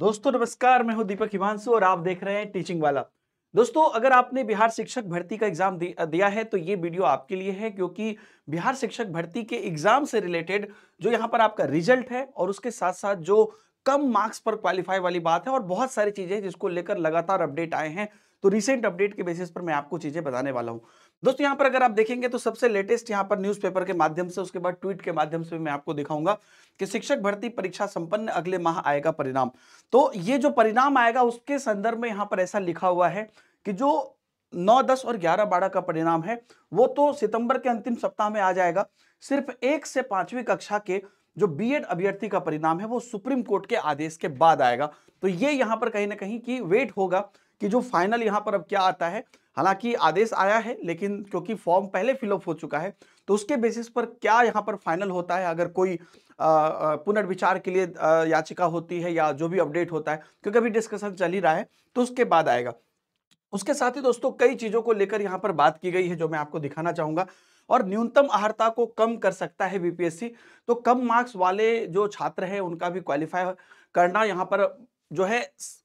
दोस्तों नमस्कार मैं हूं दीपक हिमांशु और आप देख रहे हैं टीचिंग वाला दोस्तों अगर आपने बिहार शिक्षक भर्ती का एग्जाम दिया है तो ये वीडियो आपके लिए है क्योंकि बिहार शिक्षक भर्ती के एग्जाम से रिलेटेड जो यहाँ पर आपका रिजल्ट है और उसके साथ साथ जो कम मार्क्स पर क्वालिफाई वाली बात है और बहुत सारी चीजें जिसको लेकर लगातार अपडेट आए हैं तो रिसेंट अपडेट के बेसिस पर मैं आपको चीजें बताने वाला हूं दोस्तों यहां पर अगर आप देखेंगे तो सबसे लेटेस्ट यहां पर न्यूज़पेपर के माध्यम से उसके बाद ट्वीट के माध्यम से मैं आपको दिखाऊंगा कि शिक्षक भर्ती परीक्षा संपन्न अगले माह आएगा परिणाम तो ये जो परिणाम आएगा उसके संदर्भ में यहां पर ऐसा लिखा हुआ है कि जो नौ दस और ग्यारह बारह का परिणाम है वो तो सितंबर के अंतिम सप्ताह में आ जाएगा सिर्फ एक से पांचवी कक्षा के जो बीएड अभ्यर्थी का परिणाम है वो सुप्रीम कोर्ट के आदेश के बाद आएगा तो ये यहां पर कहीं ना कहीं की वेट होगा कि जो फाइनल यहाँ पर अब क्या आता है हालांकि आदेश आया है लेकिन क्योंकि फॉर्म पहले फिलअप हो चुका है तो उसके बेसिस पर क्या यहाँ पर फाइनल होता है अगर कोई पुनर्विचार के लिए याचिका होती है या जो भी अपडेट होता है क्योंकि अभी डिस्कशन चल ही रहा है तो उसके बाद आएगा उसके साथ ही दोस्तों कई चीज़ों को लेकर यहाँ पर बात की गई है जो मैं आपको दिखाना चाहूंगा और न्यूनतम आहरता को कम कर सकता है बीपीएससी तो कम मार्क्स वाले जो छात्र हैं उनका भी क्वालिफाई करना यहाँ पर जो है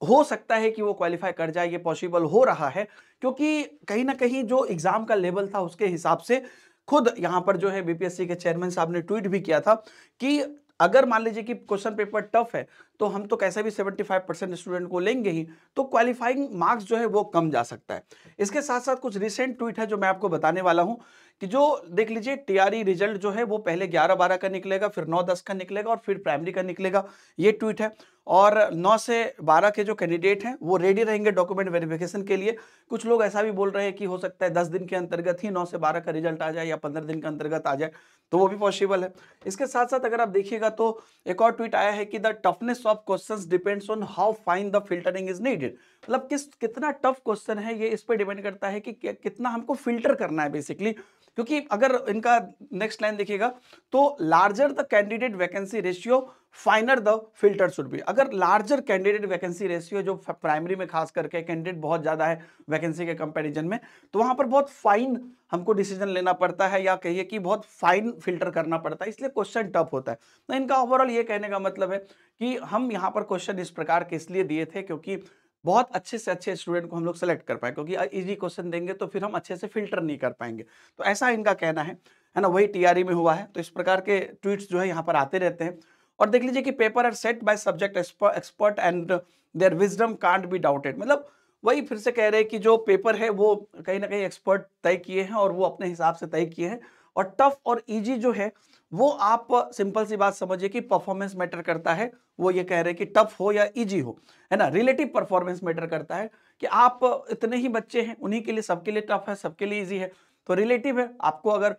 हो सकता है कि वो क्वालिफाई कर जाए ये पॉसिबल हो रहा है क्योंकि कहीं ना कहीं जो एग्ज़ाम का लेवल था उसके हिसाब से खुद यहाँ पर जो है बीपीएससी के चेयरमैन साहब ने ट्वीट भी किया था कि अगर मान लीजिए कि क्वेश्चन पेपर टफ है तो हम तो कैसे भी 75 परसेंट स्टूडेंट को लेंगे ही तो क्वालिफाइंग मार्क्स जो है वो कम जा सकता है इसके साथ साथ कुछ रिसेंट ट्वीट है जो मैं आपको बताने वाला हूँ कि जो देख लीजिए टीआरई रिजल्ट e जो है वो पहले 11 12 का निकलेगा फिर 9 10 का निकलेगा और फिर प्राइमरी का निकलेगा ये ट्वीट है और 9 से 12 के जो कैंडिडेट हैं वो रेडी रहेंगे डॉक्यूमेंट वेरिफिकेशन के लिए कुछ लोग ऐसा भी बोल रहे हैं कि हो सकता है 10 दिन के अंतर्गत ही 9 से 12 का रिजल्ट आ जाए या 15 दिन के अंतर्गत आ जाए तो वो भी पॉसिबल है इसके साथ साथ अगर आप देखिएगा तो एक और ट्वीट आया है कि the toughness of questions depends on how fine the filtering is needed मतलब किस कितना टफ क्वेश्चन है ये इस पर डिपेंड करता है कि कितना हमको फिल्टर करना है बेसिकली क्योंकि अगर इनका नेक्स्ट लाइन देखिएगा तो larger the candidate vacancy ratio finer the filter should भी अगर लार्जर कैंडिडेट वैकेंसी रेशियो जो प्राइमरी में खास करके कैंडिडेट बहुत ज़्यादा है वैकेंसी के कंपेरिजन में तो वहाँ पर बहुत फाइन हमको डिसीजन लेना पड़ता है या कहिए कि बहुत फाइन फिल्टर करना पड़ता है इसलिए क्वेश्चन टफ होता है तो इनका ओवरऑल ये कहने का मतलब है कि हम यहाँ पर क्वेश्चन इस प्रकार के इसलिए दिए थे क्योंकि बहुत अच्छे से अच्छे स्टूडेंट को हम लोग सेलेक्ट कर पाए क्योंकि इजी क्वेश्चन देंगे तो फिर हम अच्छे से फिल्टर नहीं कर पाएंगे तो ऐसा इनका कहना है है ना वही टीआरई e में हुआ है तो इस प्रकार के ट्वीट्स जो है यहाँ पर आते रहते हैं और देख लीजिए कि paper are set by subject expert and their wisdom can't be doubted मतलब वही फिर से कह रहे हैं कि जो पेपर है वो कहीं ना कहीं एक्सपर्ट तय किए हैं और वो अपने हिसाब से तय किए हैं और टफ और इजी जो है वो आप सिंपल सी बात समझिए कि परफॉर्मेंस मैटर करता है वो ये कह रहे हैं कि टफ हो या इजी हो है ना रिलेटिव परफॉर्मेंस मैटर करता है कि आप इतने ही बच्चे हैं उन्हीं के लिए सबके लिए टफ है सबके लिए ईजी है तो रिलेटिव है आपको अगर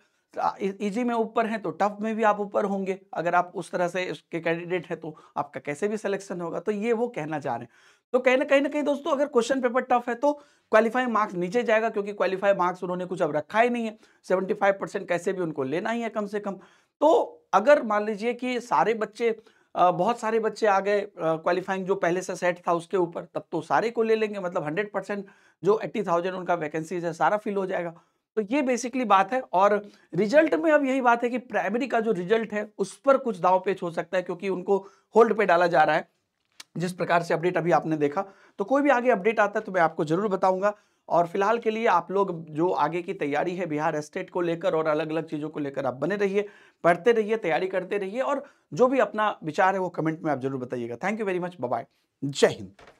ईजी तो में ऊपर हैं तो टफ में भी आप ऊपर होंगे अगर आप उस तरह से उसके कैंडिडेट हैं तो आपका कैसे भी सिलेक्शन होगा तो ये वो कहना चाह रहे हैं तो कहीं ना कहीं ना कहीं दोस्तों अगर क्वेश्चन पेपर टफ है तो क्वालिफाई मार्क्स नीचे जाएगा क्योंकि क्वालिफाई मार्क्स उन्होंने कुछ अब रखा ही नहीं है सेवेंटी परसेंट कैसे भी उनको लेना ही है कम से कम तो अगर मान लीजिए कि सारे बच्चे बहुत सारे बच्चे आ गए क्वालिफाइंग जो पहले से सेट था उसके ऊपर तब तो सारे को ले लेंगे मतलब हंड्रेड जो एट्टी उनका वैकेंसीज है सारा फिल हो जाएगा तो ये बेसिकली बात है और रिजल्ट में अब यही बात है कि प्राइमरी का जो रिजल्ट है उस पर कुछ दाव पेच हो सकता है क्योंकि उनको होल्ड पे डाला जा रहा है जिस प्रकार से अपडेट अभी आपने देखा तो कोई भी आगे अपडेट आता है तो मैं आपको जरूर बताऊंगा और फिलहाल के लिए आप लोग जो आगे की तैयारी है बिहार स्टेट को लेकर और अलग अलग चीज़ों को लेकर आप बने रहिए पढ़ते रहिए तैयारी करते रहिए और जो भी अपना विचार है वो कमेंट में आप जरूर बताइएगा thank you very much bye जय हिंद